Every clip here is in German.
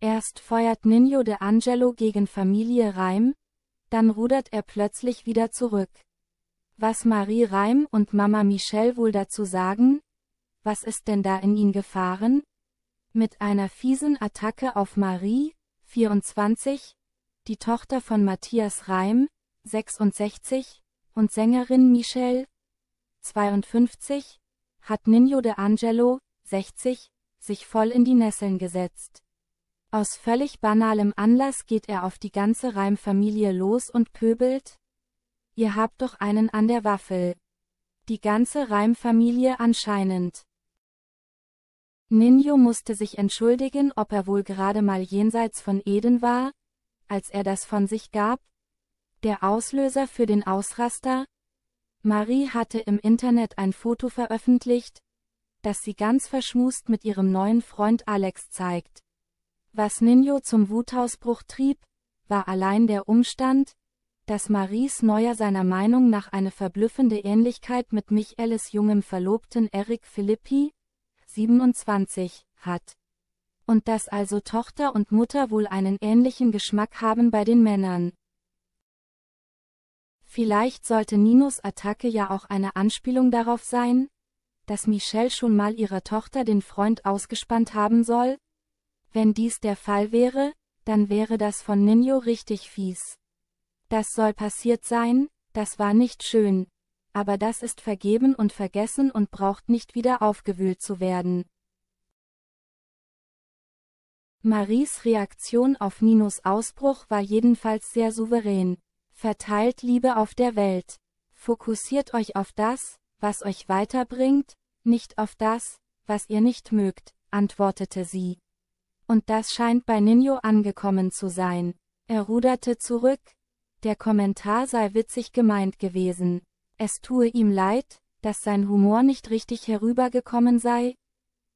Erst feuert Nino de Angelo gegen Familie Reim, dann rudert er plötzlich wieder zurück. Was Marie Reim und Mama Michelle wohl dazu sagen? Was ist denn da in ihn gefahren? Mit einer fiesen Attacke auf Marie, 24, die Tochter von Matthias Reim, 66, und Sängerin Michelle, 52, hat Nino de Angelo, 60, sich voll in die Nesseln gesetzt. Aus völlig banalem Anlass geht er auf die ganze Reimfamilie los und pöbelt, ihr habt doch einen an der Waffel. Die ganze Reimfamilie anscheinend. Ninjo musste sich entschuldigen, ob er wohl gerade mal jenseits von Eden war, als er das von sich gab. Der Auslöser für den Ausraster? Marie hatte im Internet ein Foto veröffentlicht, das sie ganz verschmust mit ihrem neuen Freund Alex zeigt. Was Ninho zum Wutausbruch trieb, war allein der Umstand, dass Maries Neuer seiner Meinung nach eine verblüffende Ähnlichkeit mit Michaelis jungem Verlobten Eric Philippi, 27, hat. Und dass also Tochter und Mutter wohl einen ähnlichen Geschmack haben bei den Männern. Vielleicht sollte Ninos Attacke ja auch eine Anspielung darauf sein, dass Michelle schon mal ihrer Tochter den Freund ausgespannt haben soll, wenn dies der Fall wäre, dann wäre das von Nino richtig fies. Das soll passiert sein, das war nicht schön. Aber das ist vergeben und vergessen und braucht nicht wieder aufgewühlt zu werden. Maries Reaktion auf Ninos Ausbruch war jedenfalls sehr souverän. Verteilt Liebe auf der Welt. Fokussiert euch auf das, was euch weiterbringt, nicht auf das, was ihr nicht mögt, antwortete sie. Und das scheint bei Nino angekommen zu sein. Er ruderte zurück. Der Kommentar sei witzig gemeint gewesen. Es tue ihm leid, dass sein Humor nicht richtig herübergekommen sei.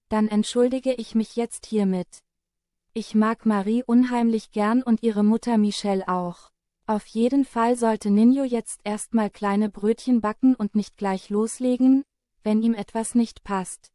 Dann entschuldige ich mich jetzt hiermit. Ich mag Marie unheimlich gern und ihre Mutter Michelle auch. Auf jeden Fall sollte Nino jetzt erstmal kleine Brötchen backen und nicht gleich loslegen, wenn ihm etwas nicht passt.